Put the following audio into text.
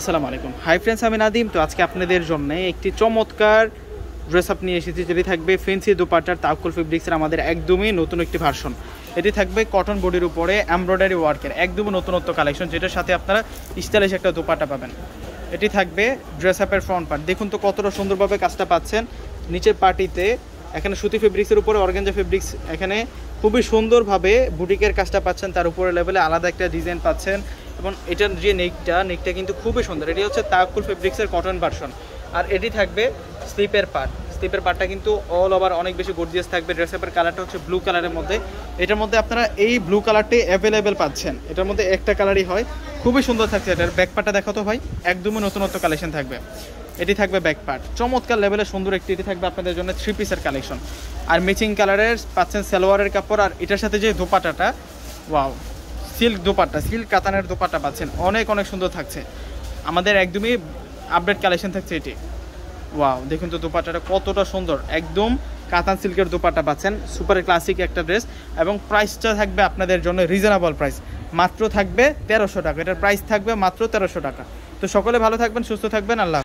আসসালামু আলাইকুম hi friends আমি নাদিম তো আজকে আপনাদের জন্য একটি চমৎকার ড্রেস আপ নিয়ে এসেছি যেটি থাকবে ফেন্সি দুপাটার তাকুল ফেব্রিক্সের আমাদের একদমই নতুন একটি ভার্সন এটি থাকবে কটন বডির উপরে এমব্রয়ডারি ওয়ার্কের একদমই নতুনত্ব কালেকশন যেটার সাথে আপনারা স্টাইলিশ একটা দুপাটা পাবেন এটি থাকবে ড্রেস আপের ফ্রন্ট পার্ট দেখুন তো কতটা সুন্দরভাবে কাজটা পাচ্ছেন নিচের পার্টিতে এখানে সুতি ফেব্রিক্সের উপরে অর্গেঞ্জা ফেব্রিক্স এখানে খুবই সুন্দরভাবে বুটিকের কাজটা পাচ্ছেন তার উপরে লেভেলে আলাদা একটা ডিজাইন পাচ্ছেন এবং এটার যে নেকটা নেকটা কিন্তু খুবই সুন্দর এটি হচ্ছে তাকুল ফেব্রিক্সের কটন ভার্সন আর এটি থাকবে স্লিপের পার্ট স্লিপের পার্টটা কিন্তু অল ওভার অনেক বেশি গর্জিয়াস থাকবে ড্রেস আপের কালারটা হচ্ছে ব্লু কালারের মধ্যে এটার মধ্যে আপনারা এই ব্লু কালারটি অ্যাভেলেবেল পাচ্ছেন এটার মধ্যে একটা কালারই হয় খুবই সুন্দর থাকছে এটার ব্যাক পার্টটা দেখা তো ভাই একদমই নতুনত্ব কালেকশন থাকবে এটি থাকবে ব্যাক পার্ট চমৎকার লেভেলের সুন্দর একটি এটি থাকবে আপনাদের জন্য থ্রি পিসের কালেকশন আর মিচিং কালারের পাচ্ছেন সালোয়ারের কাপড় আর এটার সাথে যে ধোপাটাটা ওয়াও সিল্ক দোপাট্টা সিল্ক কাতানের দোপাট্টা পাচ্ছেন অনেক অনেক সুন্দর থাকছে আমাদের একদমই আপডেট কালেকশন থাকছে এটি ওয়াও দেখুন তো দোপাট্টাটা কতটা সুন্দর একদম কাতান সিল্কের দোপাট্টা পাচ্ছেন সুপার ক্লাসিক একটা ড্রেস এবং প্রাইসটা থাকবে আপনাদের জন্য রিজনেবল প্রাইস মাত্র থাকবে তেরোশো টাকা এটার প্রাইস থাকবে মাত্র তেরোশো টাকা তো সকলে ভালো থাকবেন সুস্থ থাকবেন আল্লাহ